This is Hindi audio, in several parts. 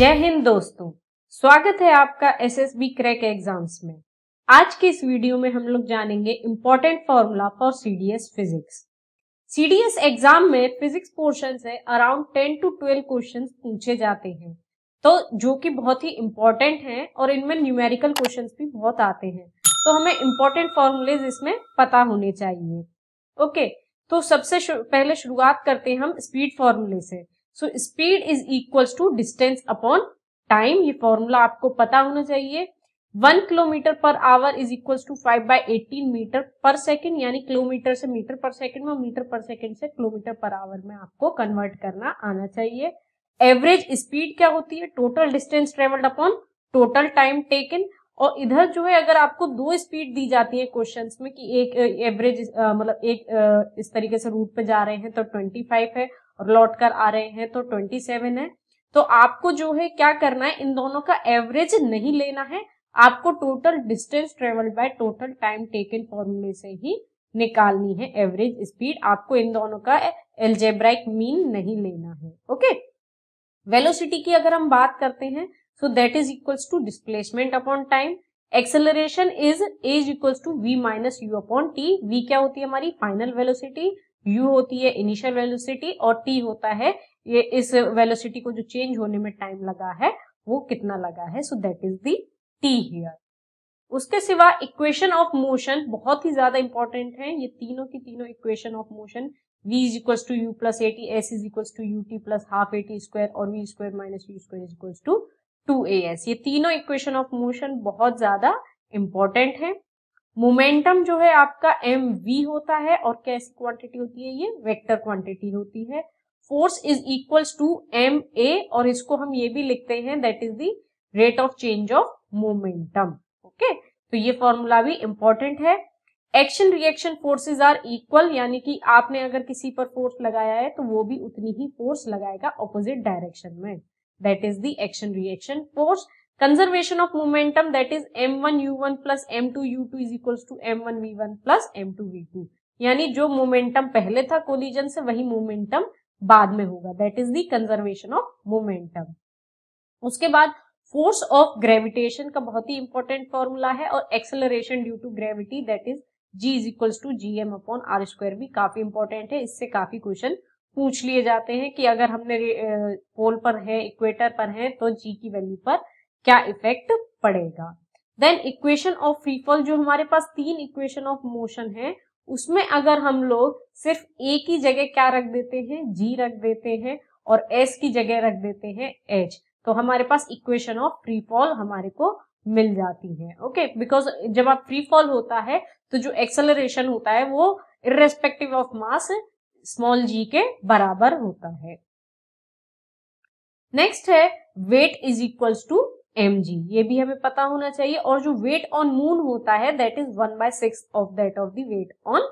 जय हिंद दोस्तों स्वागत है आपका S S B crack exams में आज के इस वीडियो में हम लोग जानेंगे important formula for CDS physics CDS exam में फिजिक्स पोर्शन से around ten to twelve question पूछे जाते हैं तो जो कि बहुत ही इम्पोर्टेंट हैं और इनमें न्यूमेरिकल क्वेश्चन भी बहुत आते हैं तो हमें इम्पोर्टेंट फॉर्मूले इसमें पता होने चाहिए ओके तो सबसे शुर, पहले शुरुआत करते हैं हम स्पीड फॉर्मूले से so speed is equal to distance upon time ये फॉर्मूला आपको पता होना चाहिए one kilometre per hour is equal to five by eighteen metre per second यानी किलोमीटर से मीटर पर सेकेंड में मीटर पर सेकेंड से किलोमीटर पर आवर में आपको कन्वर्ट करना आना चाहिए एवरेज स्पीड क्या होती है total distance travelled upon total time taken और इधर जो है अगर आपको दो स्पीड दी जाती है क्वेश्चंस में कि एक एवरेज मतलब एक इस तरीके से रूट पे जा रहे हैं तो 25 है लौट कर आ रहे हैं तो ट्वेंटी सेवन है तो आपको जो है क्या करना है इन दोनों का एवरेज नहीं लेना है आपको total distance travel by total time taken फॉर्मूले से ही निकालनी है एवरेज स्पीड आपको इन दोनों का एल्जेब्राइक मीन नहीं लेना है ओके वेलोसिटी की अगर हम बात करते हैं so that is equals to displacement upon time acceleration is as equals to V minus U upon T V क्या होती है हमारी फाइनल वेलोसिटी यू होती है इनिशियल वेलोसिटी और टी होता है ये इस वेलोसिटी को जो चेंज होने में टाइम लगा है वो कितना लगा है so that is the T here उसके सिवा इक्वेशन ऑफ मोशन बहुत ही ज्यादा इंपॉर्टेंट है ये तीनों की तीनों equation of motion v is equals to U plus A T S is equals to U T plus half A T square और V square minus U square is equals to two A S ये तीनों इक्वेशन ऑफ मोशन बहुत ज्यादा इंपॉर्टेंट है मोमेंटम जो है आपका एम वी होता है और कैसी क्वांटिटी होती है ये वेक्टर क्वांटिटी होती है force is equals to M A और इसको हम ये भी लिखते हैं that is the rate of change of momentum okay तो ये फॉर्मूला भी इंपॉर्टेंट है action reaction forces are equal यानी कि आपने अगर किसी पर फोर्स लगाया है तो वो भी उतनी ही फोर्स लगाएगा ऑपोजिट डायरेक्शन में that is the action reaction force conservation of momentum that is m1 u1 plus m2 u2 is equals to m1 v1 plus m2 v2 यानी जो मोमेंटम पहले था कोलिजन से वही मोमेंटम बाद में होगा that is the conservation of momentum उसके बाद फोर्स ऑफ ग्रेविटेशन का बहुत ही इंपॉर्टेंट फॉर्मूला है और acceleration due to gravity that is G is equals to G M upon R square भी काफी इंपॉर्टेंट है इससे काफी क्वेश्चन पूछ लिए जाते हैं कि अगर हमने पोल पर है इक्वेटर पर है तो जी की वैल्यू पर क्या इफेक्ट पड़ेगा देन इक्वेशन ऑफ फ्रीफॉल जो हमारे पास तीन इक्वेशन ऑफ मोशन है उसमें अगर हम लोग सिर्फ ए की जगह क्या रख देते हैं जी रख देते हैं और एस की जगह रख देते हैं एच तो हमारे पास इक्वेशन ऑफ फ्री फॉल हमारे को मिल जाती है ओके okay? बिकॉज जब आप फ्री फॉल होता है तो जो एक्सेलरेशन होता है वो irrespective of mass small G के बराबर होता है नेक्स्ट है weight is equals to M G ये भी हमें पता होना चाहिए और जो वेट ऑन मून होता है that is one by six of that of the weight on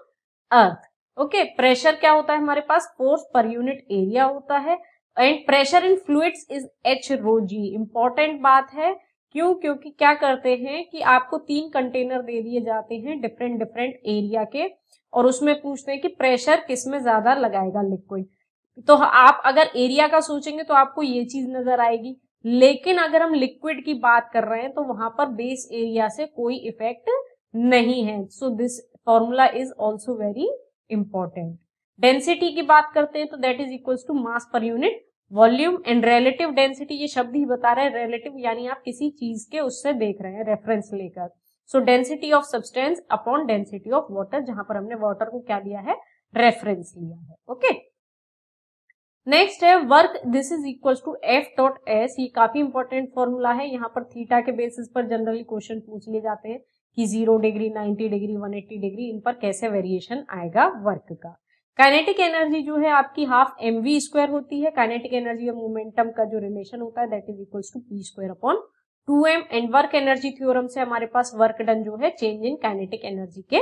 earth okay pressure क्या होता है हमारे पास फोर्स पर यूनिट एरिया होता है and pressure in fluids is H rho G important बात है क्यों क्योंकि क्या करते हैं कि आपको तीन कंटेनर दे दिए जाते हैं डिफरेंट डिफरेंट एरिया के और उसमें पूछते हैं कि प्रेशर किस में ज्यादा लगाएगा लिक्विड तो आप अगर एरिया का सोचेंगे तो आपको ये चीज नजर आएगी लेकिन अगर हम लिक्विड की बात कर रहे हैं तो वहां पर बेस एरिया से कोई इफेक्ट नहीं है so this formula is also very important density की बात करते हैं तो that is equals to mass per unit volume and relative density ये शब्द ही बता रहे हैं रिलेटिव यानी आप किसी चीज के उससे देख रहे हैं रेफरेंस लेकर so density of substance upon density of water जहां पर हमने वाटर को क्या लिया है रेफरेंस लिया है ओके okay? नेक्स्ट है work this is equal to F dot S ये काफी इंपॉर्टेंट फॉर्मूला है यहाँ पर थीटा के बेसिस पर जनरली क्वेश्चन पूछ लिए जाते हैं कि zero degree ninety degree one eighty degree इन पर कैसे वेरिएशन आएगा वर्क का काइनेटिक एनर्जी जो है आपकी हाफ एम वी स्क्वायर होती है काइनेटिक एनर्जी और मोमेंटम का जो रिलेशन होता है that is equal to P square upon two M and work energy theorem से हमारे पास वर्क डन जो है चेंज इन काइनेटिक एनर्जी के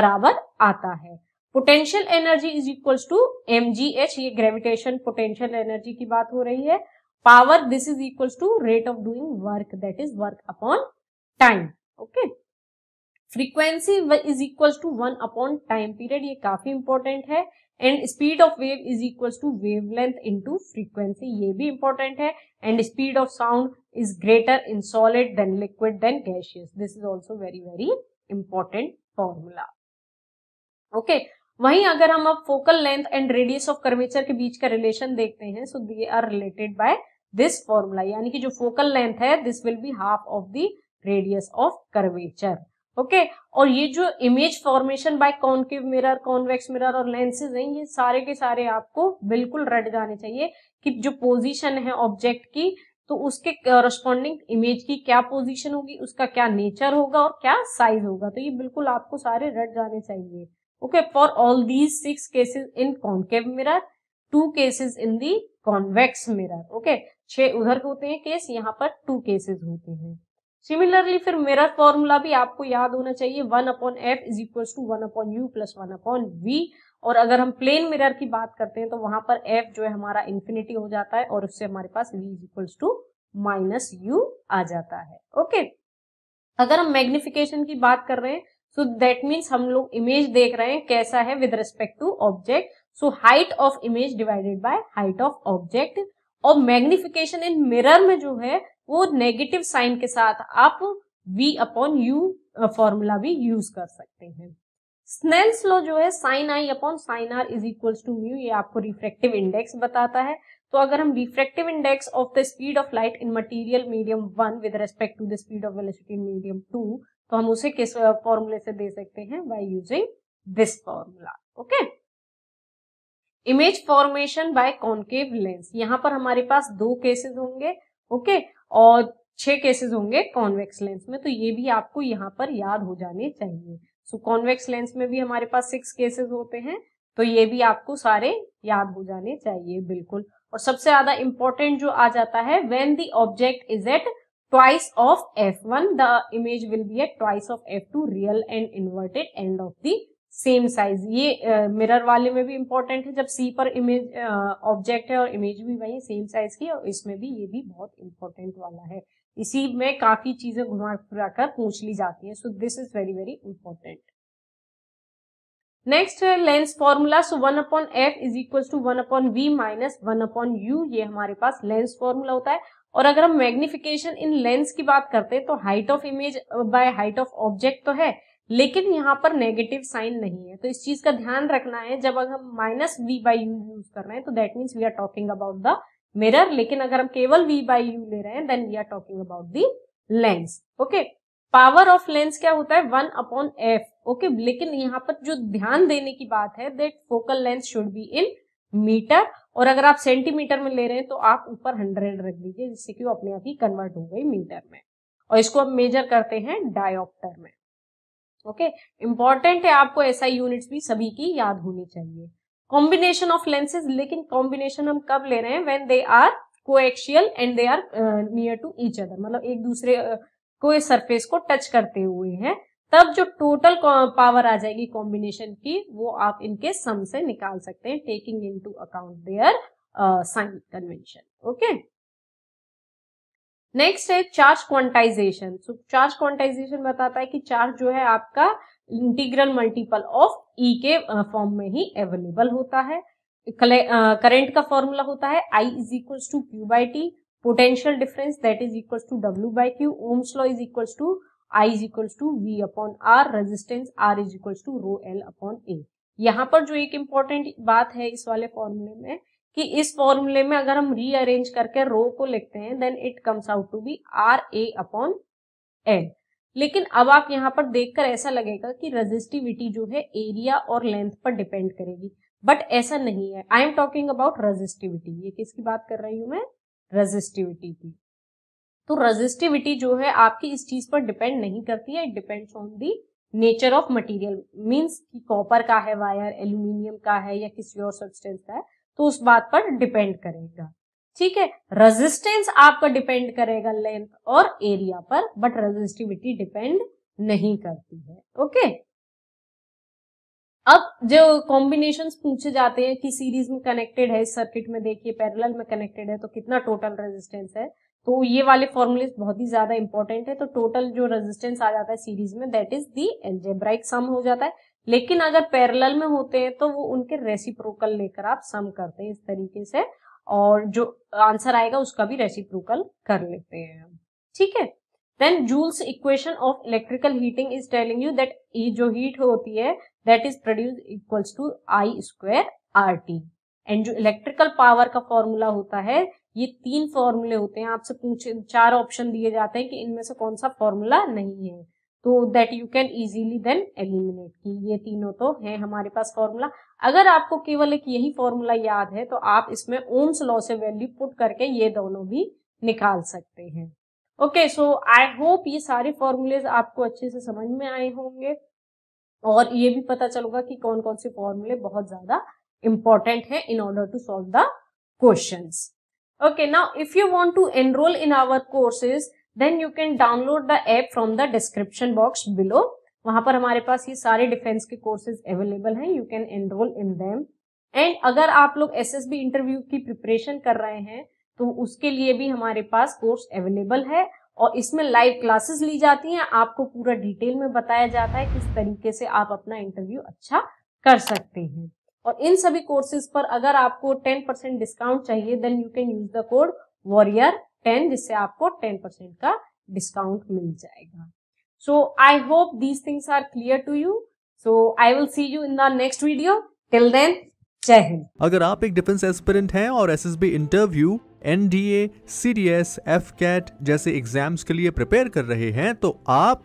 बराबर आता है potential energy is equals to M ये ग्रेविटेशन पोटेंशियल एनर्जी की बात हो रही है power this is equals to rate of doing work that is work upon time okay frequency is equal to one upon time period ये काफी इंपॉर्टेंट है and speed of wave is equal to wavelength into टू फ्रीक्वेंसी ये भी इंपॉर्टेंट है and speed of sound is greater in solid then liquid than gaseous this is also very very important formula okay वहीं अगर हम अब focal length and radius of curvature के बीच का रिलेशन देखते हैं so they are related by this formula यानी कि जो फोकल लेंथ है this will be half of the radius of curvature okay और ये जो image formation by concave mirror convex mirror और लेंसेज हैं ये सारे के सारे आपको बिल्कुल रट जाने चाहिए कि जो पोजीशन है ऑब्जेक्ट की तो उसके कॉरस्पॉन्डिंग इमेज की क्या पोजीशन होगी उसका क्या नेचर होगा और क्या साइज होगा तो ये बिल्कुल आपको सारे रट जाने चाहिए okay for all these six cases in concave mirror two cases in the convex mirror okay छह उधर के होते हैं केस यहाँ पर टू केसेस होते हैं सिमिलरली फिर मिरर फॉर्मूला भी आपको याद होना चाहिए one upon f is equal to one upon u plus one upon v और अगर हम प्लेन मिरर की बात करते हैं तो वहां पर एफ जो है हमारा इंफिनिटी हो जाता है और उससे हमारे पास v is equal to minus u आ जाता है ओके okay? अगर हम मैग्निफिकेशन की बात कर रहे हैं सो दैट मीन्स हम लोग इमेज देख रहे हैं कैसा है with respect to object so height of image divided by height of object और मैग्निफिकेशन इन मिरर में जो है वो नेगेटिव साइन के साथ आप v अपॉन यू फॉर्मूला भी यूज कर सकते हैं स्नेल्स लॉ जो है sine i upon sine r is equals to mu ये आपको रिफ्रेक्टिव इंडेक्स बताता है तो अगर हम refractive index of the speed of light in material medium one with respect to the speed of velocity medium two तो हम उसे किस फॉर्मूले से दे सकते हैं by using this formula okay image formation by concave lens यहां पर हमारे पास दो केसेस होंगे ओके okay? और छह केसेस होंगे कॉन्वेक्स लेंस में तो ये भी आपको यहाँ पर याद हो जाने चाहिए सो कॉन्वेक्स लेंस में भी हमारे पास सिक्स केसेस होते हैं तो ये भी आपको सारे याद हो जाने चाहिए बिल्कुल और सबसे ज्यादा इंपॉर्टेंट जो आ जाता है when the object is at twice of f1 the image will be at twice of f2 real and inverted end of the same size ये मिरर uh, वाले में भी इम्पोर्टेंट है जब सी पर इमेज ऑब्जेक्ट uh, है और इमेज भी वही सेम साइज की और इसमें भी ये भी बहुत इम्पोर्टेंट वाला है इसी में काफी चीजें घुमा फिरा कर पूछ ली जाती है so this is very very important next है lens formula so one upon f is equal to one upon v minus one upon u ये हमारे पास लेंस फॉर्मूला होता है और अगर हम मैग्निफिकेशन इन लेंस की बात करते हैं तो height of image by height of object तो है लेकिन यहाँ पर नेगेटिव साइन नहीं है तो इस चीज का ध्यान रखना है जब अगर हम minus v by u use कर रहे हैं तो that means we are talking about the mirror लेकिन अगर हम केवल वी बाई यू ले रहे हैं then we are talking about the lens okay power of lens क्या होता है वन अपॉन एफ ओके लेकिन यहाँ पर जो ध्यान देने की बात है that focal length should be in metre और अगर आप सेंटीमीटर में ले रहे हैं तो आप ऊपर हंड्रेड रख दीजिए जिससे कि वो अपने आप ही कन्वर्ट हो गई मीटर में और इसको हम मेजर करते हैं डायोप्टर में ओके इंपॉर्टेंट है आपको ऐसा यूनिट्स भी सभी की याद होनी चाहिए कॉम्बिनेशन ऑफ लेंसेज लेकिन कॉम्बिनेशन हम कब ले रहे हैं when they are coaxial and they are near to each other मतलब एक दूसरे uh, को सरफेस को टच करते हुए हैं तब जो टोटल पावर आ जाएगी कॉम्बिनेशन की वो आप इनके सम से निकाल सकते हैं taking into account their sign convention okay next है charge quantization so charge quantization बताता है कि चार्ज जो है आपका इंटीग्रल मल्टीपल ऑफ ई के फॉर्म uh, में ही अवेलेबल होता है करंट uh, का फॉर्मूला होता है I is equal to q by t potential difference that is equal to डब्ल्यू by q Ohm's law is equal to I is equals to v upon r resistance r is equals to rho l upon a यहाँ पर जो एक इम्पोर्टेंट बात है इस वाले फॉर्मूले में कि इस फॉर्मूले में अगर हम रीअरेंज करके रो को लिखते हैं then it comes out to be r a upon l लेकिन अब आप यहाँ पर देखकर ऐसा लगेगा कि रेजिस्टिविटी जो है एरिया और लेंथ पर डिपेंड करेगी बट ऐसा नहीं है I am talking about resistivity ये किसकी बात कर रही हूँ मैं रेजिस्टिविटी की तो रजिस्टिविटी जो है आपकी इस चीज पर डिपेंड नहीं करती है it depends on the nature of material means कि कॉपर का है वायर एल्यूमिनियम का है या किसी और सब्सटेंस का है तो उस बात पर डिपेंड करेगा ठीक है रेजिस्टेंस आपका डिपेंड करेगा लेंथ और एरिया पर बट रेजिस्टिविटी डिपेंड नहीं करती है ओके अब जो कॉम्बिनेशन पूछे जाते हैं कि सीरीज में कनेक्टेड है सर्किट में देखिए पैरेलल में कनेक्टेड है तो कितना टोटल रेजिस्टेंस है तो ये वाले फॉर्मूले बहुत ही ज्यादा इंपॉर्टेंट है तो टोटल जो रेजिस्टेंस आ जाता है सीरीज में that is the algebraic sum हो जाता है लेकिन अगर पैरेलल में होते हैं तो वो उनके रेसिप्रोकल लेकर आप सम करते हैं इस तरीके से और जो आंसर आएगा उसका भी रेसिप्रोकल कर लेते हैं हम ठीक है then Joule's equation of electrical heating is telling you that e जो हीट होती है that is produce equals to I square r t and जो इलेक्ट्रिकल पावर का फॉर्मूला होता है ये तीन फॉर्मूले होते हैं आपसे पूछे चार ऑप्शन दिए जाते हैं कि इनमें से कौन सा फॉर्मूला नहीं है तो that you can easily then eliminate की ये तीनों तो है हमारे पास फॉर्मूला अगर आपको केवल एक यही फॉर्मूला याद है तो आप इसमें ओम्स लॉ से वैल्यू पुट करके ये दोनों भी निकाल सकते हैं ओके सो आई होप ये सारे फॉर्मूले आपको अच्छे से समझ में आए होंगे और ये भी पता चलूगा कि कौन कौन से फॉर्मूले बहुत ज्यादा इंपॉर्टेंट है in order to solve the questions Okay, now if you want to enroll in our courses, then you can download the app from the description box below. वहां पर हमारे पास ये सारे डिफेंस के कोर्सेज अवेलेबल हैं you can enrol in them and अगर आप लोग एसएसबी इंटरव्यू की प्रिपरेशन कर रहे हैं तो उसके लिए भी हमारे पास कोर्स अवेलेबल है और इसमें लाइव क्लासेस ली जाती हैं आपको पूरा डिटेल में बताया जाता है किस तरीके से आप अपना इंटरव्यू अच्छा कर सकते हैं और इन सभी कोर्सेज पर अगर आपको टेन परसेंट डिस्काउंट चाहिए then you can use the code warrior ten जिससे आपको टेन परसेंट का डिस्काउंट मिल जाएगा so I hope these things are clear to you so I will see you in the next video till then जय हिंद अगर आप एक डिफेंस एस्पिरेंट हैं और एस interview NDA CDS AFCAT जैसे एग्जाम्स के लिए प्रिपेयर कर रहे हैं तो आप